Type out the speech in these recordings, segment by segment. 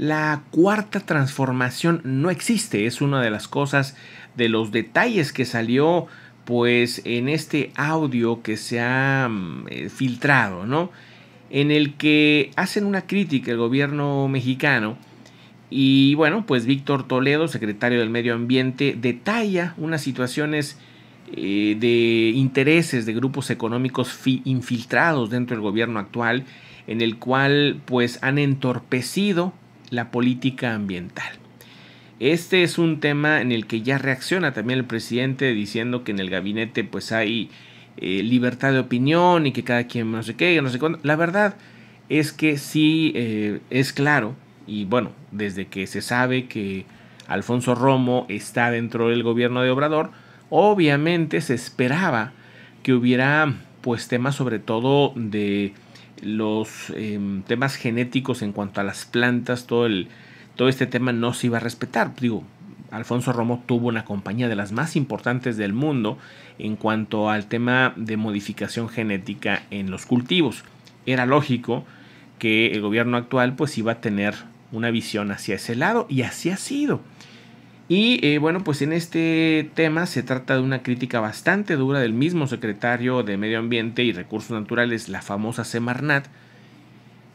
La cuarta transformación no existe, es una de las cosas, de los detalles que salió pues en este audio que se ha mm, eh, filtrado, ¿no? En el que hacen una crítica al gobierno mexicano y bueno, pues Víctor Toledo, secretario del Medio Ambiente, detalla unas situaciones eh, de intereses de grupos económicos infiltrados dentro del gobierno actual, en el cual pues han entorpecido la política ambiental. Este es un tema en el que ya reacciona también el presidente diciendo que en el gabinete pues hay eh, libertad de opinión y que cada quien no sé qué, no sé La verdad es que sí eh, es claro y bueno, desde que se sabe que Alfonso Romo está dentro del gobierno de Obrador, obviamente se esperaba que hubiera pues temas sobre todo de los em, temas genéticos en cuanto a las plantas, todo, el, todo este tema no se iba a respetar. Digo, Alfonso Romo tuvo una compañía de las más importantes del mundo en cuanto al tema de modificación genética en los cultivos. Era lógico que el gobierno actual pues iba a tener una visión hacia ese lado y así ha sido. Y eh, bueno, pues en este tema se trata de una crítica bastante dura del mismo secretario de Medio Ambiente y Recursos Naturales, la famosa Semarnat,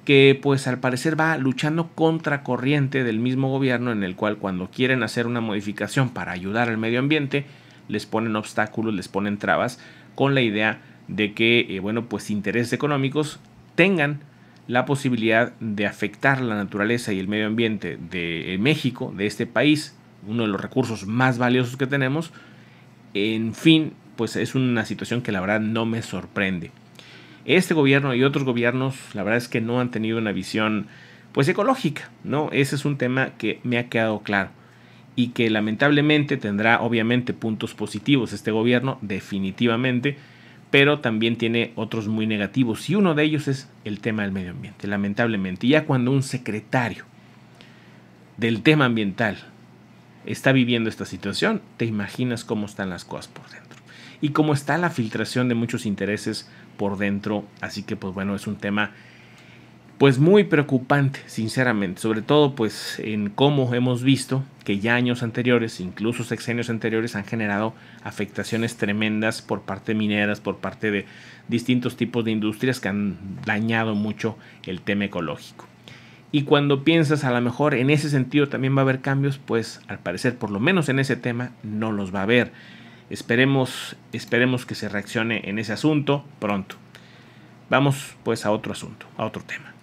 que pues al parecer va luchando contra corriente del mismo gobierno en el cual cuando quieren hacer una modificación para ayudar al medio ambiente, les ponen obstáculos, les ponen trabas con la idea de que, eh, bueno, pues intereses económicos tengan la posibilidad de afectar la naturaleza y el medio ambiente de eh, México, de este país, uno de los recursos más valiosos que tenemos. En fin, pues es una situación que la verdad no me sorprende. Este gobierno y otros gobiernos, la verdad es que no han tenido una visión pues ecológica, ¿no? Ese es un tema que me ha quedado claro y que lamentablemente tendrá obviamente puntos positivos este gobierno definitivamente, pero también tiene otros muy negativos y uno de ellos es el tema del medio ambiente, lamentablemente. Ya cuando un secretario del tema ambiental está viviendo esta situación, te imaginas cómo están las cosas por dentro. Y cómo está la filtración de muchos intereses por dentro. Así que pues bueno, es un tema pues muy preocupante, sinceramente, sobre todo pues en cómo hemos visto que ya años anteriores, incluso sexenios anteriores, han generado afectaciones tremendas por parte de mineras, por parte de distintos tipos de industrias que han dañado mucho el tema ecológico. Y cuando piensas a lo mejor en ese sentido también va a haber cambios, pues al parecer por lo menos en ese tema no los va a haber. Esperemos, esperemos que se reaccione en ese asunto pronto. Vamos pues a otro asunto, a otro tema.